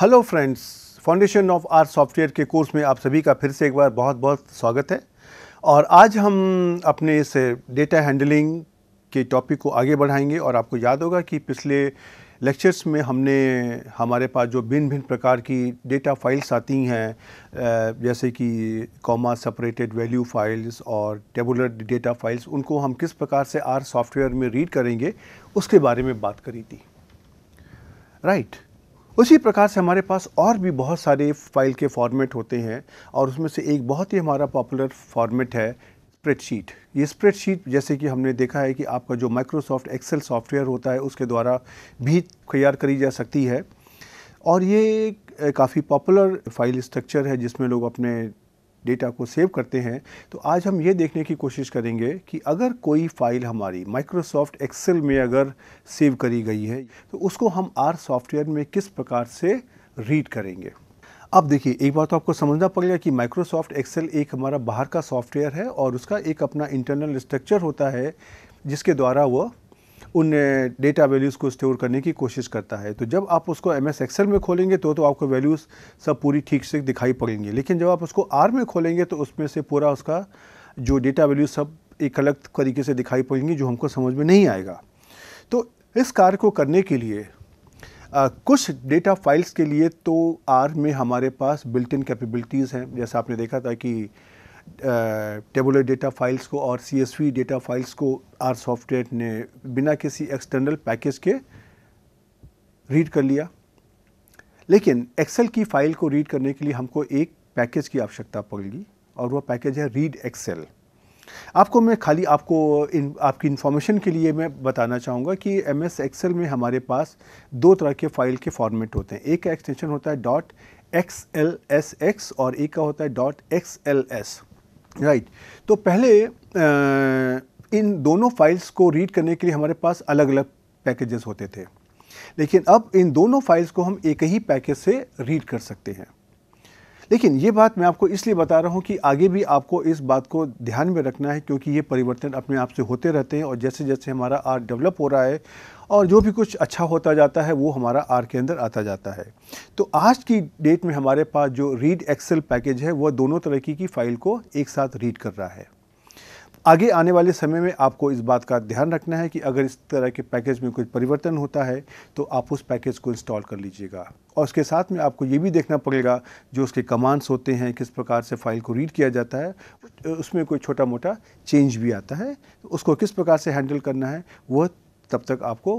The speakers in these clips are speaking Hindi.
Hello friends foundation of R software के कोर्स में आप सभी का फिर से एक बार बहुत बहुत स्वागत है और आज हम अपने इस डेटा हैंडलिंग के टॉपिक को आगे बढ़ाएंगे और आपको याद होगा कि पिछले लेक्चर्स में हमने हमारे पास जो भिन्न भिन्न प्रकार की डेटा फाइल्स आती हैं जैसे कि कॉमा सेपरेटेड वैल्यू फाइल्स और टेबुलर डेटा फाइल्स उनको हम किस प्रकार से आर सॉफ्टवेयर में रीड करेंगे उसके बारे में बात करी थी राइट right. उसी प्रकार से हमारे पास और भी बहुत सारे फाइल के फॉर्मेट होते हैं और उसमें से एक बहुत ही हमारा पॉपुलर फॉर्मेट है स्प्रेडशीट ये स्प्रेडशीट जैसे कि हमने देखा है कि आपका जो माइक्रोसॉफ्ट एक्सेल सॉफ्टवेयर होता है उसके द्वारा भी तैयार करी जा सकती है और ये काफ़ी पॉपुलर फाइल स्ट्रक्चर है जिसमें लोग अपने डेटा को सेव करते हैं तो आज हम ये देखने की कोशिश करेंगे कि अगर कोई फ़ाइल हमारी माइक्रोसॉफ्ट एक्सेल में अगर सेव करी गई है तो उसको हम आर सॉफ्टवेयर में किस प्रकार से रीड करेंगे अब देखिए एक बार तो आपको समझना पड़ेगा कि माइक्रोसॉफ्ट एक्सेल एक हमारा बाहर का सॉफ्टवेयर है और उसका एक अपना इंटरनल स्ट्रक्चर होता है जिसके द्वारा वह उन डेटा वैल्यूज़ को स्टोर करने की कोशिश करता है तो जब आप उसको एम एस एक्सेल में खोलेंगे तो तो आपको वैल्यूज़ सब पूरी ठीक से दिखाई पड़ेंगी लेकिन जब आप उसको आर में खोलेंगे तो उसमें से पूरा उसका जो डेटा वैल्यूज़ सब एक अलग तरीके से दिखाई पड़ेंगी जो हमको समझ में नहीं आएगा तो इस कार्य को करने के लिए आ, कुछ डेटा फाइल्स के लिए तो आर में हमारे पास बिल्ट इन कैपेबिलिटीज़ हैं जैसा आपने देखा था कि टेबुलर डेटा फाइल्स को और सीएसवी डेटा फाइल्स को आर सॉफ्टवेयर ने बिना किसी एक्सटर्नल पैकेज के रीड कर लिया लेकिन एक्सेल की फ़ाइल को रीड करने के लिए हमको एक पैकेज की आवश्यकता पड़ेगी और वह पैकेज है रीड एक्सेल आपको मैं खाली आपको इन आपकी इन्फॉर्मेशन के लिए मैं बताना चाहूँगा कि एम एस एक्सेल में हमारे पास दो तरह के फ़ाइल के फॉर्मेट होते हैं एक का एक्सटेंशन होता है dot X L S X और एक का होता है dot X L S right right. तो पहले आ, इन दोनों फाइल्स को रीड करने के लिए हमारे पास अलग अलग पैकेजेस होते थे लेकिन अब इन दोनों फाइल्स को हम एक ही पैकेज से रीड कर सकते हैं लेकिन ये बात मैं आपको इसलिए बता रहा हूँ कि आगे भी आपको इस बात को ध्यान में रखना है क्योंकि ये परिवर्तन अपने आप से होते रहते हैं और जैसे जैसे हमारा आर्ट डेवलप हो रहा है और जो भी कुछ अच्छा होता जाता है वो हमारा आर के अंदर आता जाता है तो आज की डेट में हमारे पास जो रीड एक्सेल पैकेज है वह दोनों तरीके की फ़ाइल को एक साथ रीड कर रहा है आगे आने वाले समय में आपको इस बात का ध्यान रखना है कि अगर इस तरह के पैकेज में कुछ परिवर्तन होता है तो आप उस पैकेज को इंस्टॉल कर लीजिएगा और उसके साथ में आपको ये भी देखना पड़ेगा जो उसके कमांड्स होते हैं किस प्रकार से फ़ाइल को रीड किया जाता है उसमें कोई छोटा मोटा चेंज भी आता है उसको किस प्रकार से हैंडल करना है वह तब तक आपको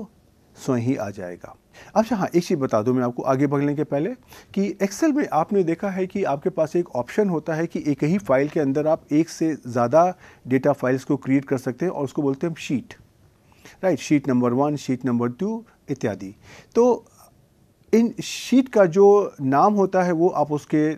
स्वयं ही आ जाएगा अच्छा हाँ एक चीज़ बता दूँ मैं आपको आगे बढ़ने के पहले कि एक्सेल में आपने देखा है कि आपके पास एक ऑप्शन होता है कि एक ही फाइल के अंदर आप एक से ज़्यादा डेटा फाइल्स को क्रिएट कर सकते हैं और उसको बोलते हैं sheet right sheet number one sheet number two इत्यादि तो इन शीट का जो नाम होता है वो आप उसके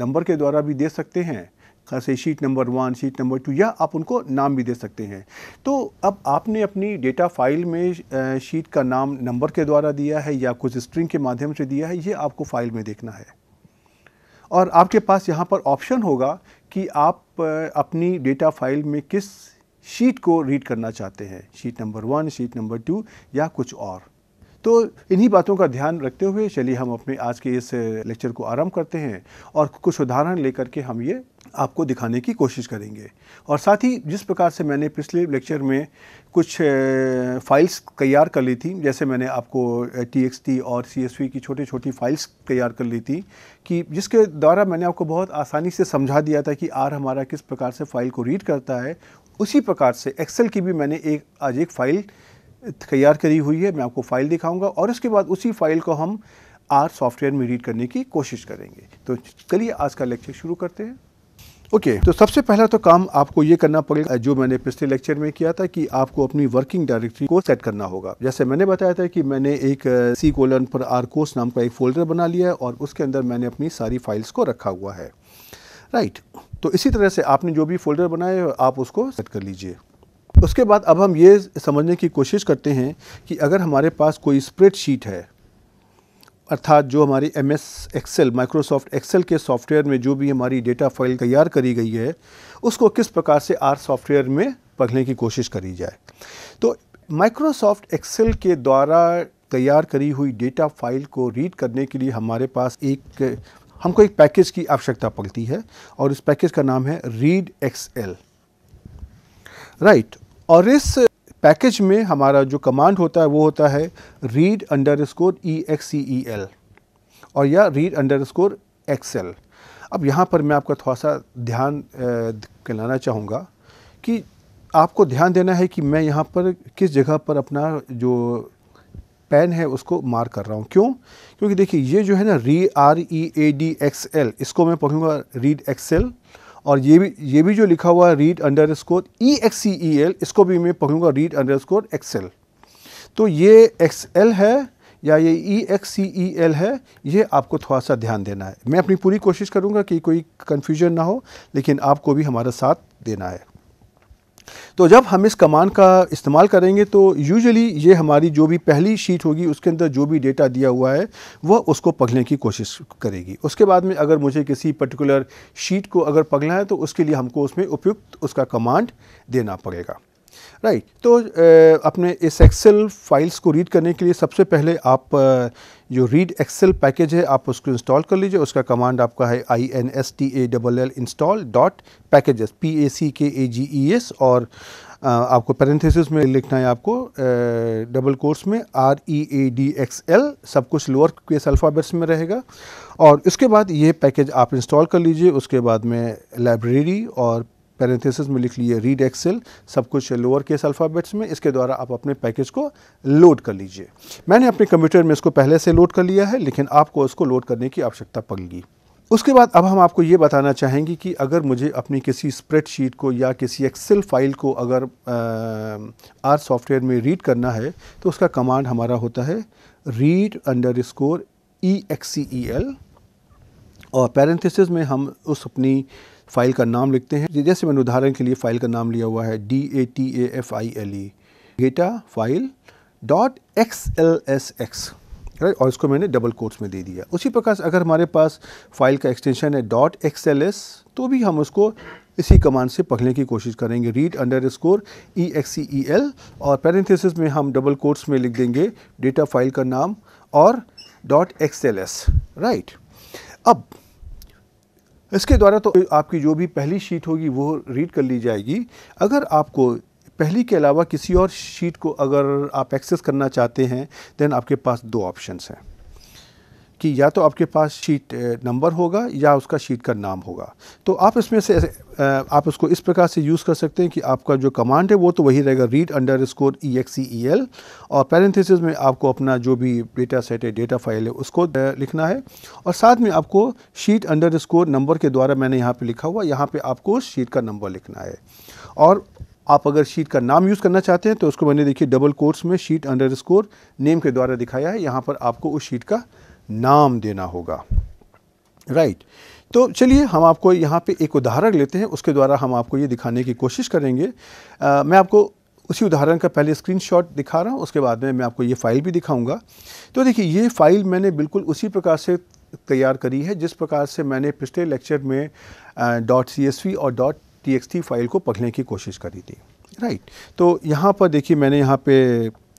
नंबर के द्वारा भी दे सकते हैं खासे sheet number one sheet number two या आप उनको नाम भी दे सकते हैं तो अब आपने अपनी डेटा फाइल में शीट का नाम नंबर के द्वारा दिया है या कुछ स्ट्रिंग के माध्यम से दिया है ये आपको फाइल में देखना है और आपके पास यहाँ पर ऑप्शन होगा कि आप अपनी डेटा फाइल में किस शीट को रीड करना चाहते हैं sheet number one sheet number two या कुछ और तो इन्हीं बातों का ध्यान रखते हुए चलिए हम अपने आज के इस लेक्चर को आरंभ करते हैं और कुछ उदाहरण लेकर के हम ये आपको दिखाने की कोशिश करेंगे और साथ ही जिस प्रकार से मैंने पिछले लेक्चर में कुछ फाइल्स तैयार कर ली थी जैसे मैंने आपको टी और सी की छोटी छोटी फाइल्स तैयार कर ली थी कि जिसके द्वारा मैंने आपको बहुत आसानी से समझा दिया था कि आर हमारा किस प्रकार से फ़ाइल को रीड करता है उसी प्रकार से एक्सेल की भी मैंने एक आज एक फ़ाइल तैयार करी हुई है मैं आपको फ़ाइल दिखाऊंगा और इसके बाद उसी फाइल को हम आर सॉफ्टवेयर में रीड करने की कोशिश करेंगे तो चलिए आज का लेक्चर शुरू करते हैं ओके okay, तो सबसे पहला तो काम आपको ये करना पड़ेगा जो मैंने पिछले लेक्चर में किया था कि आपको अपनी वर्किंग डायरेक्टरी को सेट करना होगा जैसे मैंने बताया था कि मैंने एक सी कोलन पर आर कोर्स नाम का एक फोल्डर बना लिया है और उसके अंदर मैंने अपनी सारी फाइल्स को रखा हुआ है राइट तो इसी तरह से आपने जो भी फोल्डर है आप उसको सेट कर लीजिए उसके बाद अब हम ये समझने की कोशिश करते हैं कि अगर हमारे पास कोई स्प्रेडशीट है अर्थात जो हमारी M S Excel Microsoft Excel के सॉफ्टवेयर में जो भी हमारी डेटा फाइल तैयार करी गई है उसको किस प्रकार से आर सॉफ्टवेयर में पढ़ने की कोशिश करी जाए तो माइक्रोसॉफ्ट एक्सेल के द्वारा तैयार करी हुई डेटा फाइल को रीड करने के लिए हमारे पास एक हमको एक पैकेज की आवश्यकता पड़ती है और इस पैकेज का नाम है रीड एक्स एल राइट और इस पैकेज में हमारा जो कमांड होता है वो होता है read underscore E X C E L और या रीड अंडर स्कोर एक्सेल अब यहाँ पर मैं आपका थोड़ा सा ध्यान कहलाना चाहूँगा कि आपको ध्यान देना है कि मैं यहाँ पर किस जगह पर अपना जो पेन है उसको मार्क कर रहा हूँ क्यों क्योंकि देखिए ये जो है ना री R E A D X L इसको मैं पढ़ूँगा रीड एक्सेल और ये भी ये भी जो लिखा हुआ है read underscore E X C E L इसको भी मैं पकड़ूंगा रीड अंडर स्कोर एल तो ये एक्स एल है या ये ई एक्स सी ई एल है ये आपको थोड़ा सा ध्यान देना है मैं अपनी पूरी कोशिश करूँगा कि कोई कन्फ्यूजन ना हो लेकिन आपको भी हमारा साथ देना है तो जब हम इस कमान का इस्तेमाल करेंगे तो यूजुअली ये हमारी जो भी पहली शीट होगी उसके अंदर जो भी डेटा दिया हुआ है वह उसको पकड़ने की कोशिश करेगी उसके बाद में अगर मुझे किसी पर्टिकुलर शीट को अगर पकड़ना है तो उसके लिए हमको उसमें उपयुक्त उसका कमांड देना पड़ेगा राइट right. तो अपने इस एक्सेल फाइल्स को रीड करने के लिए सबसे पहले आप जो रीड एक्सेल पैकेज है आप उसको इंस्टॉल कर लीजिए उसका कमांड आपका है I N S T A double L install dot packages P A C K A ji E S और आपको पैरेंथेसिस में लिखना है आपको डबल कोर्स में R E A D X L सब कुछ लोअर केस अल्फ़ाबेट्स में रहेगा और इसके बाद ये पैकेज आप इंस्टॉल कर लीजिए उसके बाद में लाइब्रेरी और पैरेंथेसिस में लिख लिए रीड एक्सेल सब कुछ लोअर केस अल्फ़ाबेट्स में इसके द्वारा आप अपने पैकेज को लोड कर लीजिए मैंने अपने कंप्यूटर में इसको पहले से लोड कर लिया है लेकिन आपको इसको लोड करने की आवश्यकता पड़ेगी उसके बाद अब हम आपको ये बताना चाहेंगे कि अगर मुझे अपनी किसी स्प्रेडशीट को या किसी एक्सेल फाइल को अगर आर सॉफ्टवेयर में रीड करना है तो उसका कमांड हमारा होता है read underscore E X C E L और पैरेंथिस में हम उस अपनी फाइल का नाम लिखते हैं जैसे मैंने उदाहरण के लिए फ़ाइल का नाम लिया हुआ है D A T A F I L E data file dot X L S X right और इसको मैंने डबल कोर्स में दे दिया उसी प्रकार से अगर हमारे पास फाइल का एक्सटेंशन है डॉट एक्स एल एस तो भी हम उसको इसी कमांड से पकड़ने की कोशिश करेंगे read underscore E X C E L और पैरेंथेसिस में हम डबल कोर्स में लिख देंगे डेटा फाइल का नाम और dot X L S right अब इसके द्वारा तो आपकी जो भी पहली शीट होगी वो रीड कर ली जाएगी अगर आपको पहली के अलावा किसी और शीट को अगर आप एक्सेस करना चाहते हैं देन आपके पास दो ऑप्शंस हैं कि या तो आपके पास शीट नंबर होगा या उसका शीट का नाम होगा तो आप इसमें से आप उसको इस प्रकार से यूज़ कर सकते हैं कि आपका जो कमांड है वो तो वही रहेगा read underscore E X E L और पैरेंथिस में आपको अपना जो भी डेटा सेट है डेटा फाइल है उसको लिखना है और साथ में आपको शीट अंडर स्कोर नंबर के द्वारा मैंने यहाँ पर लिखा हुआ यहाँ पर आपको शीट का नंबर लिखना है और आप अगर शीट का नाम यूज़ करना चाहते हैं तो उसको मैंने देखिए डबल कोर्स में शीट अंडर स्कोर नेम के द्वारा दिखाया है यहाँ पर आपको उस शीट का नाम देना होगा राइट right. तो चलिए हम आपको यहाँ पे एक उदाहरण लेते हैं उसके द्वारा हम आपको ये दिखाने की कोशिश करेंगे आ, मैं आपको उसी उदाहरण का पहले स्क्रीनशॉट दिखा रहा हूँ उसके बाद में मैं आपको ये फ़ाइल भी दिखाऊंगा तो देखिए ये फ़ाइल मैंने बिल्कुल उसी प्रकार से तैयार करी है जिस प्रकार से मैंने पिछले लेक्चर में डॉट सी और डॉट टी फाइल को पढ़ने की कोशिश करी थी राइट right. तो यहाँ पर देखिए मैंने यहाँ पे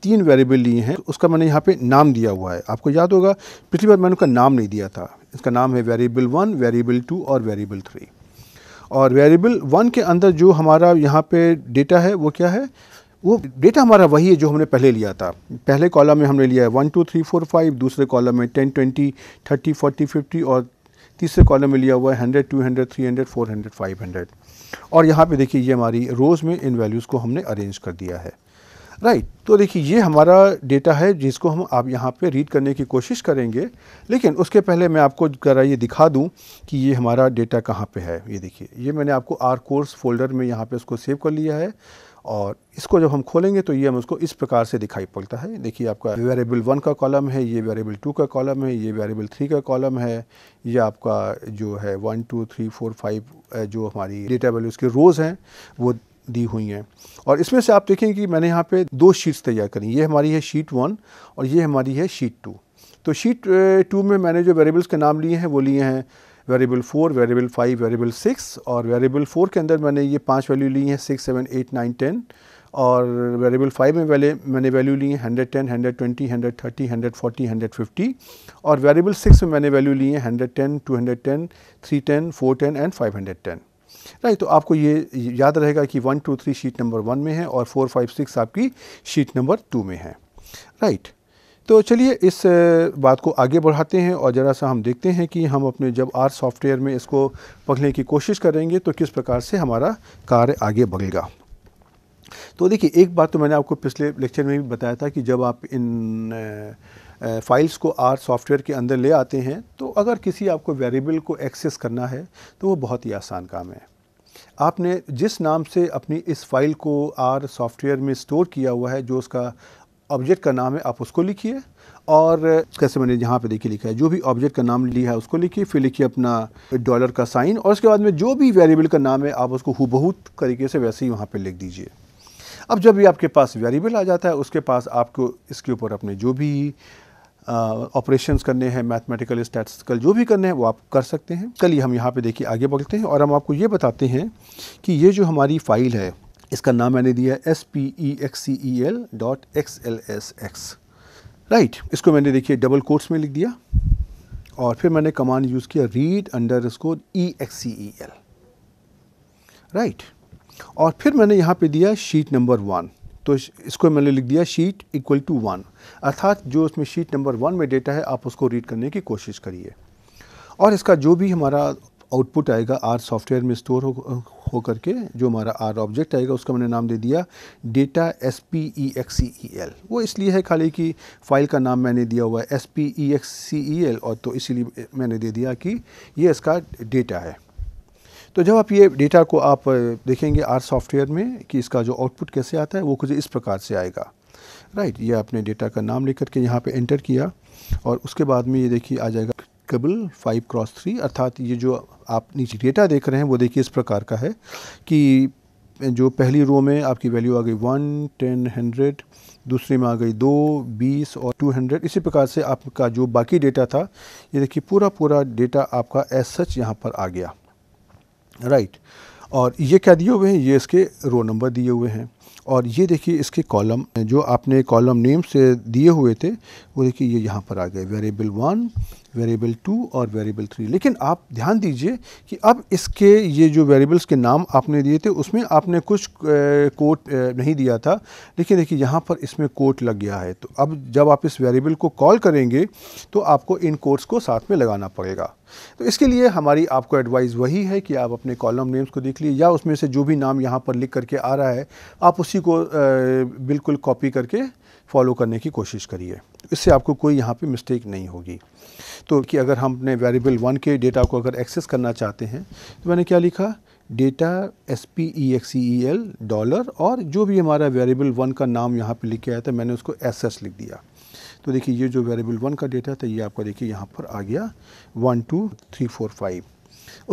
तीन वेरिएबल लिए हैं तो उसका मैंने यहाँ पे नाम दिया हुआ है आपको याद होगा पिछली बार मैंने उसका नाम नहीं दिया था इसका नाम है वेरिएबल वन वेरिएबल टू और वेरिएबल थ्री और वेरिएबल वन के अंदर जो हमारा यहाँ पे डेटा है वो क्या है वो डेटा हमारा वही है जो हमने पहले लिया था पहले कॉलम में हमने लिया है one two three four five दूसरे कॉलम में ten twenty thirty forty fifty और तीसरे कॉलम में लिया हुआ है hundred two hundred three hundred four hundred five hundred और यहाँ पे देखिए ये हमारी रोज़ में इन वैल्यूज़ को हमने अरेंज कर दिया है राइट right. तो देखिए ये हमारा डेटा है जिसको हम आप यहाँ पे रीड करने की कोशिश करेंगे लेकिन उसके पहले मैं आपको ज़रा ये दिखा दूँ कि ये हमारा डेटा कहाँ पे है ये देखिए ये मैंने आपको आर कोर्स फोल्डर में यहाँ पे उसको सेव कर लिया है और इसको जब हम खोलेंगे तो ये हम उसको इस प्रकार से दिखाई पड़ता है देखिए आपका वेरेबल वन का कॉलम है ये वेरेबल टू का कॉलम है ये वेरेबल थ्री का कॉलम है ये आपका जो है one two three four five जो हमारी डेटा वैल्यूज़ के रोज़ हैं वो दी हुई हैं और इसमें से आप देखें कि मैंने यहाँ पे दो शीट्स तैयार करी ये हमारी है शीट वन और ये हमारी है शीट टू तो शीट टू में मैंने जो वेरिएबल्स के नाम लिए हैं वो लिए हैं variable four variable five variable six और वेरिएबल फोर के अंदर मैंने ये पांच वैल्यू ली हैं six seven eight nine ten और वेरिएबल फाइव में वैले मैंने वैल्यू ली है hundred ten hundred twenty hundred thirty hundred forty hundred fifty और वेरिएबल सिक्स में मैंने वैल्यू ली है hundred ten two hundred ten three ten four ten and five hundred ten right तो आपको ये याद रहेगा कि one two three sheet number one में है और फोर फाइव सिक्स आपकी शीट नंबर टू में है राइट तो चलिए इस बात को आगे बढ़ाते हैं और ज़रा सा हम देखते हैं कि हम अपने जब आर सॉफ्टवेयर में इसको पकड़ने की कोशिश करेंगे तो किस प्रकार से हमारा कार्य आगे बढ़ेगा तो देखिए एक बात तो मैंने आपको पिछले लेक्चर में भी बताया था कि जब आप इन फ़ाइल्स को आर सॉफ्टवेयर के अंदर ले आते हैं तो अगर किसी आपको वेरिएबल को एक्सेस करना है तो वो बहुत ही आसान काम है आपने जिस नाम से अपनी इस फाइल को आर सॉफ्टवेयर में स्टोर किया हुआ है जो उसका ऑब्जेक्ट का नाम है आप उसको लिखिए और कैसे मैंने यहाँ पे देखिए लिखा है जो भी ऑब्जेक्ट का नाम लिया है उसको लिखिए फिर लिखिए अपना डॉलर का साइन और उसके बाद में जो भी वेरिएबल का नाम है आप उसको बहुत तरीके से वैसे ही वहाँ पे लिख दीजिए अब जब भी आपके पास वेरिएबल आ जाता है उसके पास आपको इसके ऊपर अपने जो भी ऑपरेशंस uh, करने हैं मैथमेटिकल स्टैटिस्टिकल जो भी करने हैं वो आप कर सकते हैं कल ही हम यहाँ पे देखिए आगे बढ़ते हैं और हम आपको ये बताते हैं कि ये जो हमारी फ़ाइल है इसका नाम मैंने दिया है S P E X C E L dot X L S X right इसको मैंने देखिए डबल कोर्स में लिख दिया और फिर मैंने कमांड यूज़ किया read underscore E X C E L right और फिर मैंने यहाँ पे दिया शीट नंबर वन तो इसको मैंने लिख दिया शीट इक्वल टू वन अर्थात जो उसमें शीट नंबर वन में डेटा है आप उसको रीड करने की कोशिश करिए और इसका जो भी हमारा आउटपुट आएगा आर सॉफ्टवेयर में स्टोर हो हो करके जो हमारा आर ऑब्जेक्ट आएगा उसका मैंने नाम दे दिया data S P E X C E L वो इसलिए है खाली कि फाइल का नाम मैंने दिया हुआ है S P E X C E L और तो इसीलिए मैंने दे दिया कि ये इसका डेटा है तो जब आप ये डेटा को आप देखेंगे आर सॉफ्टवेयर में कि इसका जो आउटपुट कैसे आता है वो कुछ इस प्रकार से आएगा राइट ये आपने डेटा का नाम लिख करके यहाँ पे एंटर किया और उसके बाद में ये देखिए आ जाएगा कबल फाइव क्रॉस थ्री अर्थात ये जो आप नीचे डेटा देख रहे हैं वो देखिए इस प्रकार का है कि जो पहली रो में आपकी वैल्यू आ गई वन टेन हंड्रेड दूसरे में आ गई दो बीस और टू हंड्रेड इसी प्रकार से आपका जो बाकी डेटा था ये देखिए पूरा पूरा डेटा आपका एस सच यहाँ पर आ गया राइट और ये क्या दिए हुए हैं ये इसके रो नंबर दिए हुए हैं और ये देखिए इसके कॉलम जो आपने कॉलम नेम से दिए हुए थे वो देखिए ये यहाँ पर आ गए वेरिएबल वन वेरिएबल टू और वेरिएबल थ्री लेकिन आप ध्यान दीजिए कि अब इसके ये जो वेरिएबल्स के नाम आपने दिए थे उसमें आपने कुछ कोट नहीं दिया था लेकिन देखिए यहाँ पर इसमें कोट लग गया है तो अब जब आप इस वेरिएबल को कॉल करेंगे तो आपको इन कोट्स को साथ में लगाना पड़ेगा तो इसके लिए हमारी आपको एडवाइस वही है कि आप अपने कॉलम नेम्स को देख लीजिए या उसमें से जो भी नाम यहाँ पर लिख करके आ रहा है आप उसी को बिल्कुल कॉपी करके फॉलो करने की कोशिश करिए तो इससे आपको कोई यहाँ पे मिस्टेक नहीं होगी तो कि अगर हम अपने वेरिएबल वन के डेटा को अगर एक्सेस करना चाहते हैं तो मैंने क्या लिखा data S P E X E L dollar और जो भी हमारा वेरिएबल वन का नाम यहाँ पे लिख के आया था मैंने उसको एस एस लिख दिया तो देखिए ये जो वेरिएबल वन का डेटा था ये आपका देखिए यहाँ पर आ गया one two three four five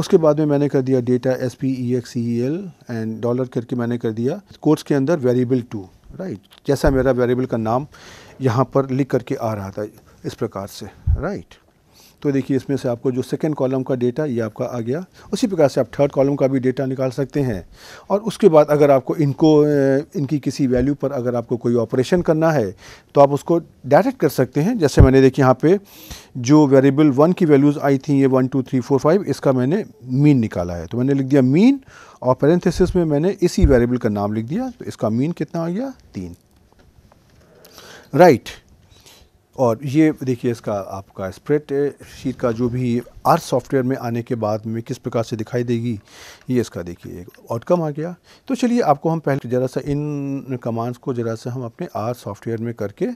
उसके बाद में मैंने कर दिया data S P E X E L and dollar करके मैंने कर दिया कोर्स के अंदर वेरिएबल टू राइट जैसा मेरा वेरिएबल का नाम यहाँ पर लिख करके आ रहा था इस प्रकार से राइट तो देखिए इसमें से आपको जो सेकेंड कॉलम का डेटा ये आपका आ गया उसी प्रकार से आप थर्ड कॉलम का भी डेटा निकाल सकते हैं और उसके बाद अगर आपको इनको इनकी किसी वैल्यू पर अगर आपको कोई ऑपरेशन करना है तो आप उसको डायरेक्ट कर सकते हैं जैसे मैंने देखिए यहाँ पे जो वेरिएबल वन की वैल्यूज़ आई थी ये one two three four five इसका मैंने मीन निकाला है तो मैंने लिख दिया मीन और पैरेंथेसिस में मैंने इसी वेरिएबल का नाम लिख दिया तो इसका मीन कितना आ गया तीन राइट right. और ये देखिए इसका आपका स्प्रेड शीट का जो भी आर सॉफ्टवेयर में आने के बाद में किस प्रकार से दिखाई देगी ये इसका देखिए एक आउटकम आ गया तो चलिए आपको हम पहले ज़रा सा इन कमांड्स को ज़रा सा हम अपने आर सॉफ्टवेयर में करके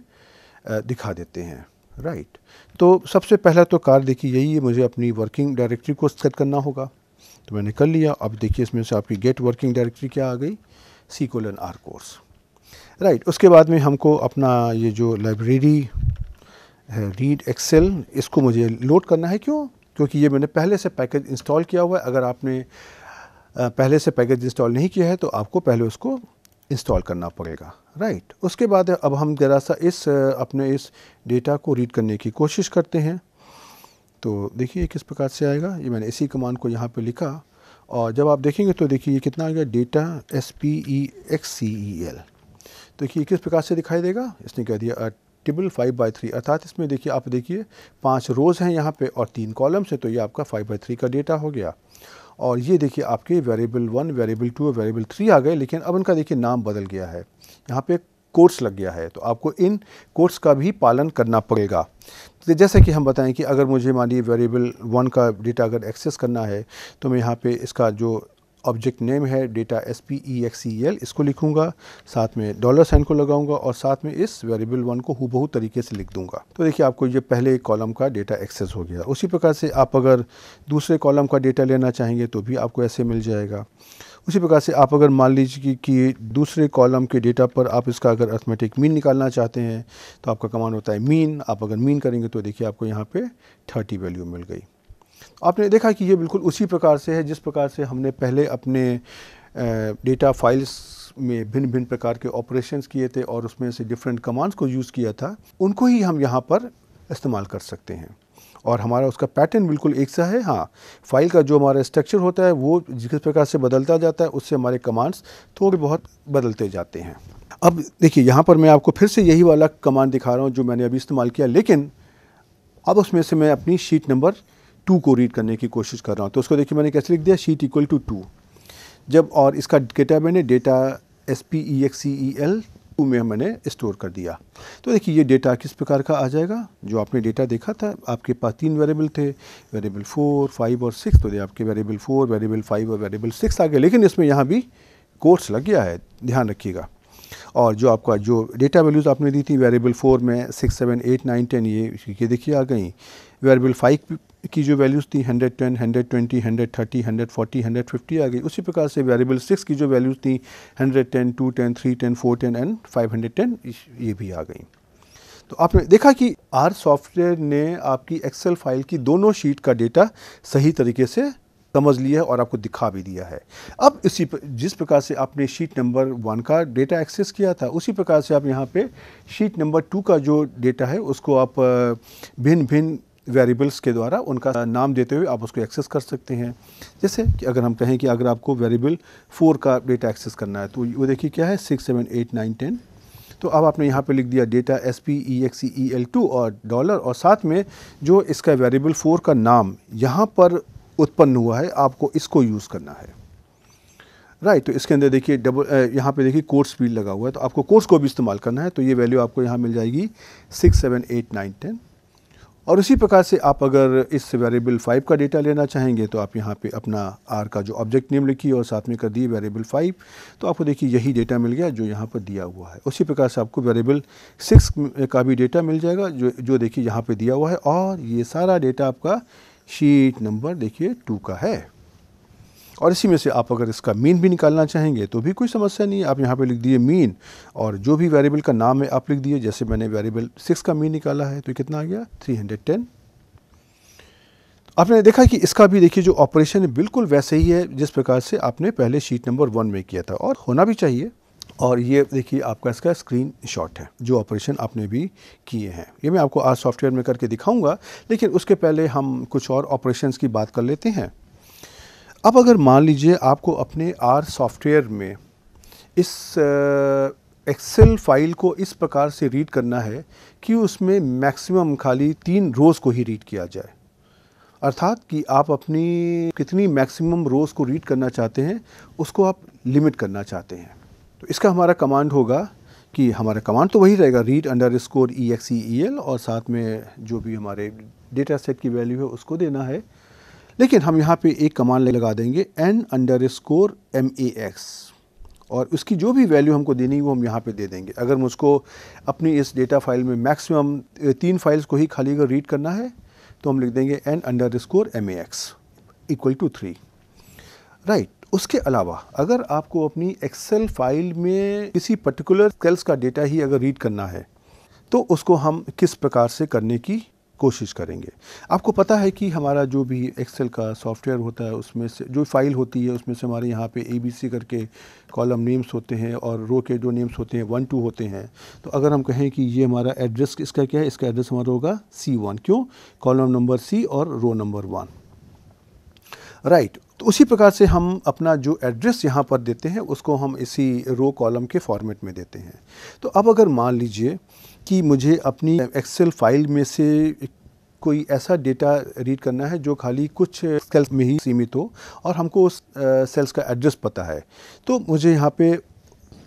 दिखा देते हैं राइट तो सबसे पहला तो कार देखिए यही है मुझे अपनी वर्किंग डायरेक्टरी को सेट करना होगा तो मैंने कर लिया अब देखिए इसमें से आपकी गेट वर्किंग डायरेक्ट्री क्या आ गई C colon R course right उसके बाद में हमको अपना ये जो लाइब्रेरी रीड एक्सेल इसको मुझे लोड करना है क्यों क्योंकि ये मैंने पहले से पैकेज इंस्टॉल किया हुआ है अगर आपने पहले से पैकेज इंस्टॉल नहीं किया है तो आपको पहले उसको इंस्टॉल करना पड़ेगा राइट उसके बाद अब हम ज़रा सा इस अपने इस डेटा को रीड करने की कोशिश करते हैं तो देखिए किस प्रकार से आएगा ये मैंने इसी कमांड को यहाँ पे लिखा और जब आप देखेंगे तो देखिए ये कितना आ गया data S P E X C E L देखिए किस प्रकार से दिखाई देगा इसने कह दिया टेबल फाइव बाई थ्री अर्थात इसमें देखिए आप देखिए पाँच रोज़ हैं यहाँ पे और तीन कॉलम्स हैं तो ये आपका फाइव बाई थ्री का डेटा हो गया और ये देखिए आपके वेरिएबल वन वेरिएबल टू और वेरिएबल थ्री आ गए लेकिन अब इनका देखिए नाम बदल गया है यहाँ पे कोर्स लग गया है तो आपको इन कोर्स का भी पालन करना पड़ेगा तो जैसे कि हम बताएं कि अगर मुझे मान लीजिए वेरिएबल वन का डेटा अगर एक्सेस करना है तो मैं यहाँ पे इसका जो ऑब्जेक्ट नेम है data S P E X E L इसको लिखूंगा साथ में डॉलर साइन को लगाऊंगा और साथ में इस वेरिएबल वन को हूबहू तरीके से लिख दूंगा तो देखिए आपको ये पहले कॉलम का डेटा एक्सेस हो गया उसी प्रकार से आप अगर दूसरे कॉलम का डेटा लेना चाहेंगे तो भी आपको ऐसे मिल जाएगा उसी प्रकार से आप अगर मान लीजिए कि दूसरे कॉलम के डेटा पर आप इसका अगर अर्थमेटिक मीन निकालना चाहते हैं तो आपका कमान होता है मीन आप अगर मीन करेंगे तो देखिए आपको यहाँ पे थर्टी वैल्यू मिल गई आपने देखा कि ये बिल्कुल उसी प्रकार से है जिस प्रकार से हमने पहले अपने डेटा फाइल्स में भिन्न भिन्न प्रकार के ऑपरेशंस किए थे और उसमें से डिफरेंट कमांड्स को यूज़ किया था उनको ही हम यहाँ पर इस्तेमाल कर सकते हैं और हमारा उसका पैटर्न बिल्कुल एक सा है हाँ फाइल का जो हमारा स्ट्रक्चर होता है वो जिस प्रकार से बदलता जाता है उससे हमारे कमांड्स थोड़े बहुत बदलते जाते हैं अब देखिए यहाँ पर मैं आपको फिर से यही वाला कमांड दिखा रहा हूँ जो मैंने अभी इस्तेमाल किया लेकिन अब उसमें से मैं अपनी शीट नंबर टू को रीड करने की कोशिश कर रहा हूँ तो उसको देखिए मैंने कैसे लिख दिया शीट इक्वल टू टू जब और इसका डेटा मैंने data S P E X C E L two में मैंने स्टोर कर दिया तो देखिए ये डेटा किस प्रकार का आ जाएगा जो आपने डेटा देखा था आपके पास तीन वेरिएबल थे वेरिएबल फोर फाइव और सिक्स तो आपके वेरिएबल फोर वेरिएबल फाइव और वेरिएबल सिक्स आ गए लेकिन इसमें यहाँ भी कोर्स लग गया है ध्यान रखिएगा और जो आपका जो डेटा वैल्यूज़ आपने दी थी वेरिएबल फोर में six seven eight nine ten ये ये देखिए आ गई वेरिएबल फाइव की जो वैल्यूज़ थी 110, 120, 130, 140, 150 आ गई उसी प्रकार से वेरिएबल सिक्स की जो वैल्यूज़ थी 110, 210, 310, 410 एंड 510 ये भी आ गई तो आपने देखा कि आर सॉफ्टवेयर ने आपकी एक्सेल फाइल की दोनों शीट का डेटा सही तरीके से समझ लिया है और आपको दिखा भी दिया है अब इसी पर जिस प्रकार से आपने शीट नंबर वन का डेटा एक्सेस किया था उसी प्रकार से आप यहाँ पे शीट नंबर टू का जो डेटा है उसको आप भिन्न भिन्न वेरिएबल्स के द्वारा उनका नाम देते हुए आप उसको एक्सेस कर सकते हैं जैसे कि अगर हम कहें कि अगर आपको वेरिएबल फोर का डेटा एक्सेस करना है तो वो देखिए क्या है six seven eight nine ten तो अब आपने यहाँ पे लिख दिया data S P E X E L two और डॉलर और साथ में जो इसका वेरिएबल फोर का नाम यहाँ पर उत्पन्न हुआ है आपको इसको यूज़ करना है राइट right, तो इसके अंदर देखिए डबल यहाँ पे देखिए कोर्स भी लगा हुआ है तो आपको कोर्स को भी इस्तेमाल करना है तो ये वैल्यू आपको यहाँ मिल जाएगी six seven eight nine ten और उसी प्रकार से आप अगर इस वेरिएबल फाइव का डेटा लेना चाहेंगे तो आप यहाँ पे अपना आर का जो ऑब्जेक्ट नेम लिखिए और साथ में कर दिए वेरिएबल फाइव तो आपको देखिए यही डेटा मिल गया जो यहाँ पर दिया हुआ है उसी प्रकार से आपको वेरिएबल सिक्स का भी डेटा मिल जाएगा जो जो देखिए यहाँ पर दिया हुआ है और ये सारा डेटा आपका शीट नंबर देखिए टू का है और इसी में से आप अगर इसका मीन भी निकालना चाहेंगे तो भी कोई समस्या नहीं है आप यहाँ पे लिख दिए मीन और जो भी वेरिएबल का नाम है आप लिख दिए जैसे मैंने वेरिएबल सिक्स का मीन निकाला है तो कितना आ गया थ्री हंड्रेड टेन आपने देखा कि इसका भी देखिए जो ऑपरेशन है बिल्कुल वैसे ही है जिस प्रकार से आपने पहले शीट नंबर वन में किया था और होना भी चाहिए और ये देखिए आपका इसका स्क्रीन शॉट है जो ऑपरेशन आपने भी किए हैं ये मैं आपको आज सॉफ्टवेयर में करके दिखाऊंगा लेकिन उसके पहले हम कुछ और ऑपरेशंस की बात कर लेते हैं अब अगर मान लीजिए आपको अपने आर सॉफ्टवेयर में इस एक्सेल फाइल को इस प्रकार से रीड करना है कि उसमें मैक्सिमम खाली तीन रोज़ को ही रीड किया जाए अर्थात कि आप अपनी कितनी मैक्सिमम रोज़ को रीड करना चाहते हैं उसको आप लिमिट करना चाहते हैं तो इसका हमारा कमांड होगा कि हमारा कमांड तो वही रहेगा read underscore E X E L और साथ में जो भी हमारे डेटा सेट की वैल्यू है उसको देना है लेकिन हम यहाँ पे एक कमान लगा देंगे N underscore M A X और उसकी जो भी वैल्यू हमको देनी है वो हम यहाँ पे दे देंगे अगर मुझको अपनी इस डेटा फाइल में मैक्सिमम तीन फाइल्स को ही खाली अगर रीड करना है तो हम लिख देंगे N underscore M A X equal to three right उसके अलावा अगर आपको अपनी एक्सेल फाइल में किसी पर्टिकुलर सेल्स का डेटा ही अगर रीड करना है तो उसको हम किस प्रकार से करने की कोशिश करेंगे आपको पता है कि हमारा जो भी एक्सेल का सॉफ्टवेयर होता है उसमें से जो फाइल होती है उसमें से हमारे यहाँ पे एबीसी करके कॉलम नेम्स होते हैं और रो के जो नेम्स होते हैं वन टू होते हैं तो अगर हम कहें कि ये हमारा एड्रेस इसका क्या है इसका एड्रेस हमारा होगा सी वन क्यों कॉलम नंबर सी और रो नंबर वन राइट तो उसी प्रकार से हम अपना जो एड्रेस यहाँ पर देते हैं उसको हम इसी रो कॉलम के फॉर्मेट में देते हैं तो अब अगर मान लीजिए कि मुझे अपनी एक्सेल फाइल में से कोई ऐसा डेटा रीड करना है जो खाली कुछ सेल्स में ही सीमित हो और हमको उस सेल्स का एड्रेस पता है तो मुझे यहाँ पे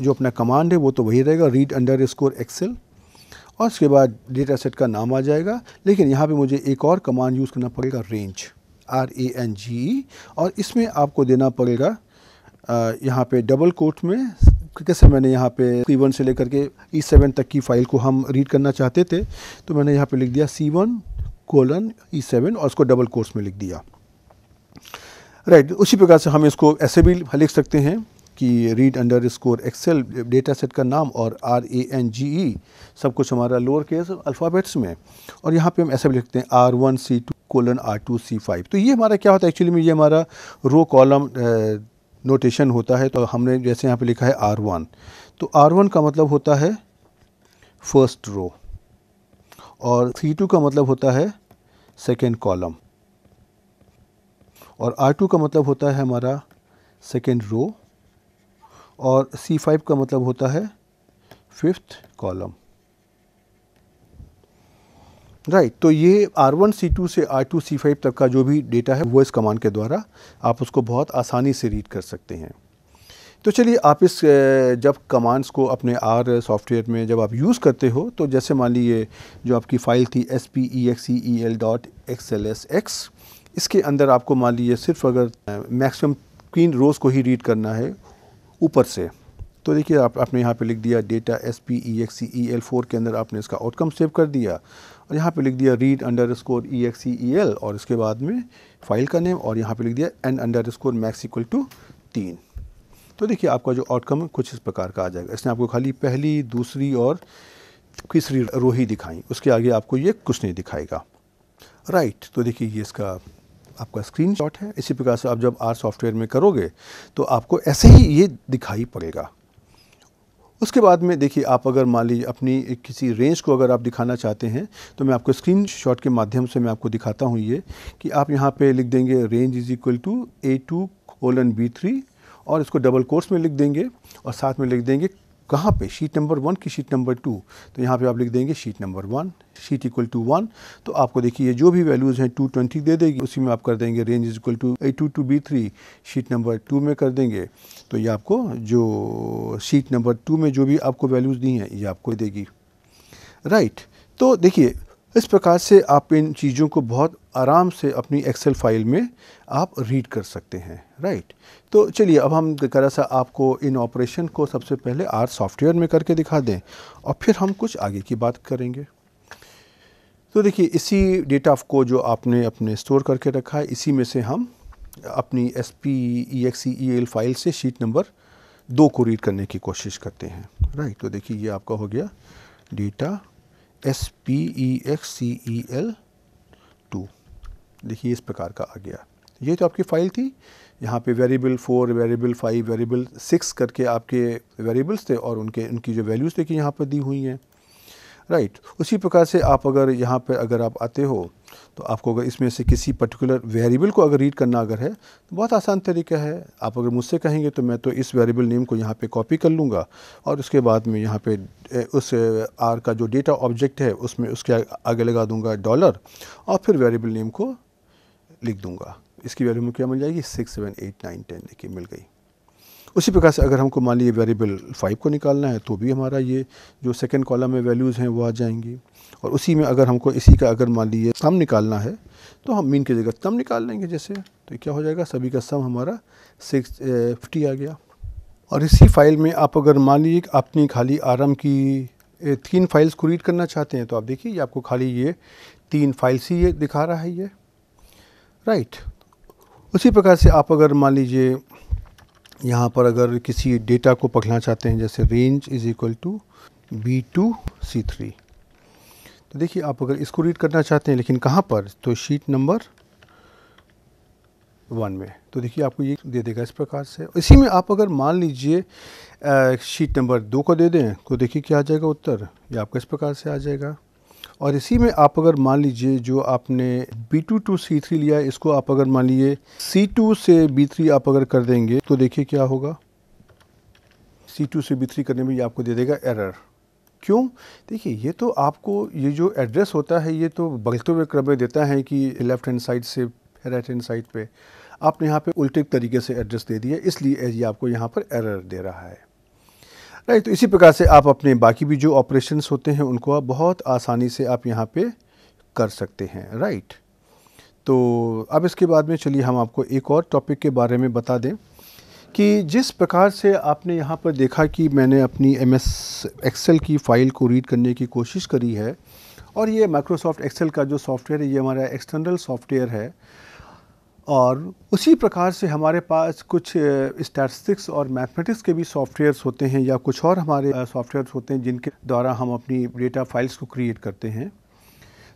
जो अपना कमांड है वो तो वही रहेगा रीड अंडर स्कोर एक्सेल और उसके बाद डेटा सेट का नाम आ जाएगा लेकिन यहाँ पे मुझे एक और कमांड यूज़ करना पड़ेगा range R A N G और इसमें आपको देना पड़ेगा यहाँ पे डबल कोट में कैसे मैंने यहाँ पे सी वन से लेकर के ई e सेवन तक की फ़ाइल को हम रीड करना चाहते थे तो मैंने यहाँ पे लिख दिया C one colon E seven और उसको डबल कोर्स में लिख दिया राइट right, उसी प्रकार से हम इसको ऐसे भी लिख सकते हैं कि read underscore Excel data set का नाम और आर ए एन जी ई सब कुछ हमारा लोअर केस अल्फ़ाबेट्स में और यहाँ पे हम ऐसे भी लिखते हैं R one C two colon R two C five तो ये हमारा क्या होता है एक्चुअली में ये हमारा रो कॉलम नोटेशन होता है तो हमने जैसे यहाँ पे लिखा है आर वन तो आर वन का मतलब होता है फर्स्ट रो और सी टू का मतलब होता है सेकेंड कॉलम और आर टू का मतलब होता है हमारा सेकेंड रो और सी फाइव का मतलब होता है फिफ्थ कॉलम राइट right, तो ये R1 C2 से R2 C5 तक का जो भी डेटा है वो इस कमांड के द्वारा आप उसको बहुत आसानी से रीड कर सकते हैं तो चलिए आप इस जब कमांड्स को अपने आर सॉफ्टवेयर में जब आप यूज़ करते हो तो जैसे मान लीजिए जो आपकी फ़ाइल थी S P E X E L dot X L S X इसके अंदर आपको मान लीजिए सिर्फ अगर मैक्सिमम क्वीन रोज़ को ही रीड करना है ऊपर से तो देखिए आप आपने यहाँ पे लिख दिया data S P E X E L four के अंदर आपने इसका आउटकम सेव कर दिया और यहाँ पे लिख दिया read underscore E X E L और इसके बाद में फाइल का नेम और यहाँ पे लिख दिया N underscore max equal to तीन तो देखिए आपका जो आउटकम कुछ इस प्रकार का आ जाएगा इसने आपको खाली पहली दूसरी और तीसरी रो ही दिखाई उसके आगे आपको ये कुछ नहीं दिखाएगा राइट तो देखिए ये इसका आपका स्क्रीनशॉट है इसी प्रकार से आप जब आर सॉफ्टवेयर में करोगे तो आपको ऐसे ही ये दिखाई पड़ेगा उसके बाद में देखिए आप अगर मान लीजिए अपनी किसी रेंज को अगर आप दिखाना चाहते हैं तो मैं आपको स्क्रीन शॉट के माध्यम से मैं आपको दिखाता हूँ ये कि आप यहाँ पे लिख देंगे range is equal to A two colon B three और इसको डबल कोर्स में लिख देंगे और साथ में लिख देंगे कहाँ पे शीट नंबर वन की शीट नंबर टू तो यहाँ पे आप लिख देंगे sheet number one sheet equal to one तो आपको देखिए ये जो भी वैल्यूज़ हैं टू ट्वेंटी दे देगी उसी में आप कर देंगे range is equal to A two two B three sheet number two में कर देंगे तो ये आपको जो शीट नंबर टू में जो भी आपको वैल्यूज़ दी हैं ये आपको देगी राइट right. तो देखिए इस प्रकार से आप इन चीज़ों को बहुत आराम से अपनी एक्सेल फाइल में आप रीड कर सकते हैं राइट तो चलिए अब हम करा सा आपको इन ऑपरेशन को सबसे पहले आर सॉफ्टवेयर में करके दिखा दें और फिर हम कुछ आगे की बात करेंगे तो देखिए इसी डेटा को जो आपने अपने स्टोर करके रखा है इसी में से हम अपनी S P E X E L file से शीट नंबर दो को रीड करने की कोशिश करते हैं राइट तो देखिए ये आपका हो गया data S P E X C E L two देखिए इस प्रकार का आ गया ये तो आपकी फ़ाइल थी यहाँ पे variable four variable five variable six करके आपके वेरिएबल्स थे और उनके उनकी जो वैल्यूज़ देखिए यहाँ पर दी हुई हैं राइट right. उसी प्रकार से आप अगर यहाँ पर अगर आप आते हो तो आपको अगर इसमें से किसी पर्टिकुलर वेरिएबल को अगर रीड करना अगर है तो बहुत आसान तरीका है आप अगर मुझसे कहेंगे तो मैं तो इस वेरिएबल नेम को यहाँ पे कॉपी कर लूँगा और उसके बाद में यहाँ पे उस आर का जो डेटा ऑब्जेक्ट है उसमें उसके आगे लगा दूँगा डॉलर और फिर वेरिएबल नेम को लिख दूँगा इसकी वैल्यू में क्या मिल जाएगी six seven eight nine ten देखिए मिल गई उसी प्रकार से अगर हमको मान लीजिए वेरिएबल फाइव को निकालना है तो भी हमारा ये जो सेकेंड कॉलम में वैल्यूज़ हैं वो आ जाएंगी और उसी में अगर हमको इसी का अगर मान लीजिए सम निकालना है तो हम मीन की जगह सम निकाल लेंगे जैसे तो क्या हो जाएगा सभी का सम हमारा सिक्स फिफ्टी आ गया और इसी फाइल में आप अगर मान लीजिए अपनी खाली आरम की तीन फाइल्स को रीड करना चाहते हैं तो आप देखिए आपको खाली ये तीन फाइल्स ही ये दिखा रहा है ये राइट उसी प्रकार से आप अगर मान लीजिए यहाँ पर अगर किसी डेटा को पकड़ना चाहते हैं जैसे range is equal to B two C three तो देखिए आप अगर इसको रीड करना चाहते हैं लेकिन कहाँ पर तो शीट नंबर वन में तो देखिए आपको ये दे देगा इस प्रकार से इसी में आप अगर मान लीजिए शीट नंबर दो को दे दें तो देखिए क्या आ जाएगा उत्तर ये आपका इस प्रकार से आ जाएगा और इसी में आप अगर मान लीजिए जो आपने B two two C three लिया इसको आप अगर मान लीजिए सी टू से बी थ्री आप अगर कर देंगे तो देखिए क्या होगा सी टू से बी थ्री करने में ये आपको दे देगा एरर क्यों देखिए ये तो आपको ये जो एड्रेस होता है ये तो बगलते हुए क्रम में देता है कि लेफ़्ट हैंड साइड से राइट हैंड साइड पे आपने यहाँ पे उल्टे तरीके से एड्रेस दे दिया इसलिए ये आपको यहाँ पर एरर दे रहा है राइट तो इसी प्रकार से आप अपने बाकी भी जो ऑपरेशंस होते हैं उनको आप बहुत आसानी से आप यहाँ पे कर सकते हैं राइट तो अब इसके बाद में चलिए हम आपको एक और टॉपिक के बारे में बता दें कि जिस प्रकार से आपने यहाँ पर देखा कि मैंने अपनी एम एस एक्सेल की फ़ाइल को रीड करने की कोशिश करी है और ये माइक्रोसॉफ्ट एक्सेल का जो सॉफ्टवेयर है ये हमारा एक्सटर्नल सॉफ्टवेयर है और उसी प्रकार से हमारे पास कुछ स्टैटिस्टिक्स और मैथमेटिक्स के भी सॉफ्टवेयर्स होते हैं या कुछ और हमारे सॉफ्टवेयर्स होते हैं जिनके द्वारा हम अपनी डेटा फाइल्स को क्रिएट करते हैं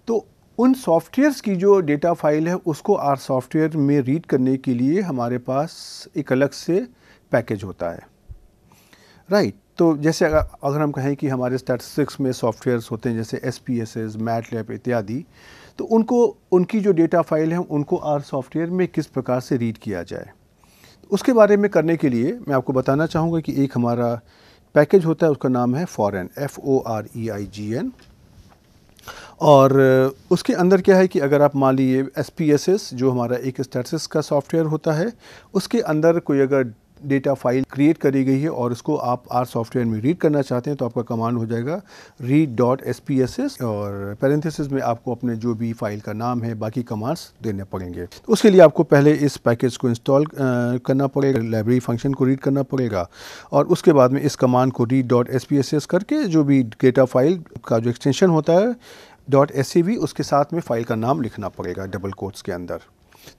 तो उन सॉफ्टवेयर्स की जो डेटा फाइल है उसको आर सॉफ्टवेयर में रीड करने के लिए हमारे पास एक अलग से पैकेज होता है राइट right. तो जैसे अगर अगर हम कहें कि हमारे स्टैटिस्टिक्स में सॉफ्टवेयर्स होते हैं जैसे एस पी एस एस मैट इत्यादि तो उनको उनकी जो डेटा फाइल है उनको आर सॉफ्टवेयर में किस प्रकार से रीड किया जाए तो उसके बारे में करने के लिए मैं आपको बताना चाहूँगा कि एक हमारा पैकेज होता है उसका नाम है foreign F O R E I G N और उसके अंदर क्या है कि अगर आप मान लीजिए एस पी एस एस जो हमारा एक स्टेटस का सॉफ्टवेयर होता है उसके अंदर कोई अगर डेटा फाइल क्रिएट करी गई है और उसको आप आर सॉफ्टवेयर में रीड करना चाहते हैं तो आपका कमांड हो जाएगा read dot S P S S और पैरेंथिस में आपको अपने जो भी फाइल का नाम है बाकी कमांड्स देने पड़ेंगे तो उसके लिए आपको पहले इस पैकेज को इंस्टॉल करना पड़ेगा लाइब्रेरी फंक्शन को रीड करना पड़ेगा और उसके बाद में इस कमांड को read dot S P S S करके जो भी डेटा फाइल का जो एक्सटेंशन होता है डॉट एस सी वी उसके साथ में फ़ाइल का नाम लिखना पड़ेगा डबल कोट्स के अंदर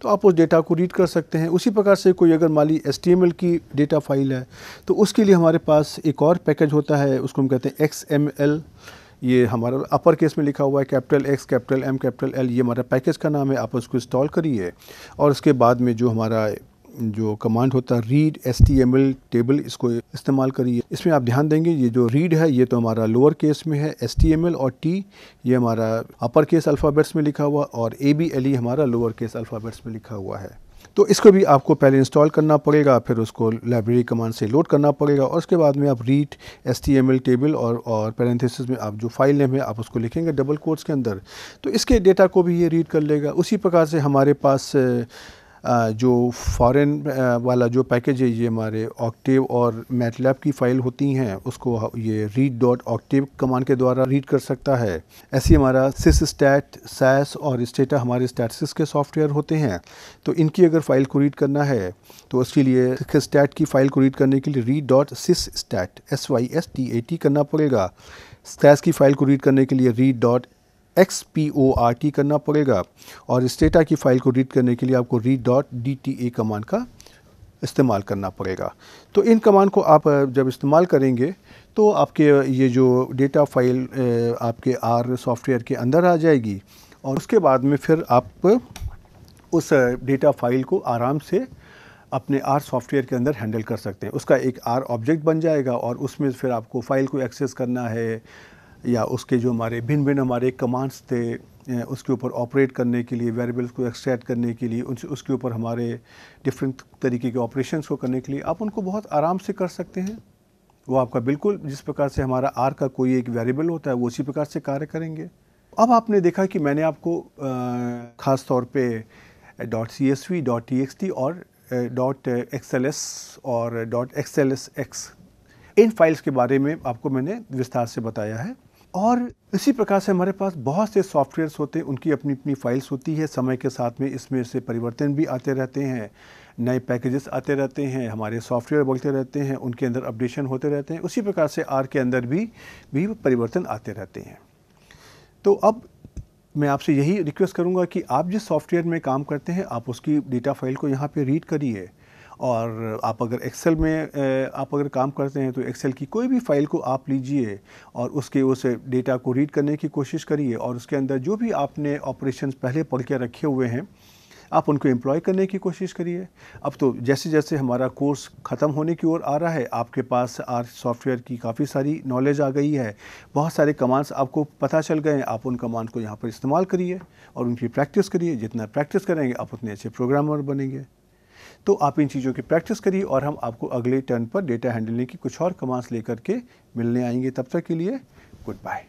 तो आप उस डेटा को रीड कर सकते हैं उसी प्रकार से कोई अगर माली एस की डेटा फाइल है तो उसके लिए हमारे पास एक और पैकेज होता है उसको हम कहते हैं एक्स ये हमारा अपर केस में लिखा हुआ है capital X capital M capital L ये हमारा पैकेज का नाम है आप उसको इंस्टॉल करिए और उसके बाद में जो हमारा जो कमांड होता है read S T M L table इसको इस्तेमाल करिए इसमें आप ध्यान देंगे ये जो रीड है ये तो हमारा लोअर केस में है एस टी एम एल और टी ये हमारा अपर केस अल्फ़ाबेट्स में लिखा हुआ और ए बी एल ई हमारा लोअर केस अल्फ़ाबेट्स में लिखा हुआ है तो इसको भी आपको पहले इंस्टॉल करना पड़ेगा फिर उसको लाइब्रेरी कमांड से लोड करना पड़ेगा और उसके बाद में आप read S T M L table और और पैरेंथेसिस में आप जो फाइल नेम है आप उसको लिखेंगे डबल कोर्ट्स के अंदर तो इसके डेटा को भी ये रीड कर लेगा उसी प्रकार से हमारे पास जो फॉरेन वाला जो पैकेज है ये हमारे ऑक्टिव और मैटलैब की फ़ाइल होती हैं उसको ये रीड डॉट ऑक्टिव कमांड के द्वारा रीड कर सकता है ऐसे हमारा सिस स्टैट सैस और स्टेटा हमारे स्टैटसिस के सॉफ्टवेयर होते हैं तो इनकी अगर फ़ाइल को रीड करना है तो उसके लिए स्टैट की फ़ाइल को रीड करने के लिए read dot Systat S Y S T A T करना पड़ेगा स्टैस की फ़ाइल को रीड करने के लिए read dot X P O R T करना पड़ेगा और इस डेटा की फ़ाइल को रीड करने के लिए आपको read dot D T A command का इस्तेमाल करना पड़ेगा तो इन कमांड को आप जब इस्तेमाल करेंगे तो आपके ये जो डेटा फाइल आपके आर सॉफ्टवेयर के अंदर आ जाएगी और उसके बाद में फिर आप उस डेटा फाइल को आराम से अपने आर सॉफ्टवेयर के अंदर हैंडल कर सकते हैं उसका एक आर ऑब्जेक्ट बन जाएगा और उसमें फिर आपको फ़ाइल को एक्सेस करना है या उसके जो हमारे भिन्न भिन्न हमारे कमांड्स थे उसके ऊपर ऑपरेट करने के लिए वेरिएबल्स को एक्सट्रैक्ट करने के लिए उनसे उसके ऊपर हमारे डिफरेंट तरीके के ऑपरेशन को करने के लिए आप उनको बहुत आराम से कर सकते हैं वो आपका बिल्कुल जिस प्रकार से हमारा आर का कोई एक वेरिएबल होता है वो उसी प्रकार से कार्य करेंगे अब आपने देखा कि मैंने आपको ख़ास तौर पर dot C S V dot T X T और डॉट एक्स एल एस और dot X L S X इन फाइल्स के बारे में आपको मैंने विस्तार से बताया है और इसी प्रकार से हमारे पास बहुत से सॉफ्टवेयर्स होते हैं उनकी अपनी अपनी फाइल्स होती है समय के साथ में इसमें से परिवर्तन भी आते रहते हैं नए पैकेजेस आते रहते हैं हमारे सॉफ्टवेयर बोलते रहते हैं उनके अंदर अपडेशन होते रहते हैं उसी प्रकार से आर के अंदर भी भी परिवर्तन आते रहते हैं तो अब मैं आपसे यही रिक्वेस्ट करूंगा कि आप जिस सॉफ्टवेयर में काम करते हैं आप उसकी डेटा फाइल को यहाँ पे रीड करिए और आप अगर एक्सेल में आप अगर काम करते हैं तो एक्सेल की कोई भी फाइल को आप लीजिए और उसके उस डेटा को रीड करने की कोशिश करिए और उसके अंदर जो भी आपने ऑपरेशन पहले पढ़ के रखे हुए हैं आप उनको एम्प्लॉय करने की कोशिश करिए अब तो जैसे जैसे हमारा कोर्स ख़त्म होने की ओर आ रहा है आपके पास आर सॉफ्टवेयर की काफ़ी सारी नॉलेज आ गई है बहुत सारे कमांड्स आपको पता चल गए हैं आप उन कमांड को यहाँ पर इस्तेमाल करिए और उनकी प्रैक्टिस करिए जितना प्रैक्टिस करेंगे आप उतने अच्छे प्रोग्रामर बनेंगे तो आप इन चीज़ों की प्रैक्टिस करिए और हम आपको अगले टर्न पर डेटा हैंडलिंग की कुछ और कमांड्स लेकर के मिलने आएंगे तब तक के लिए गुड बाय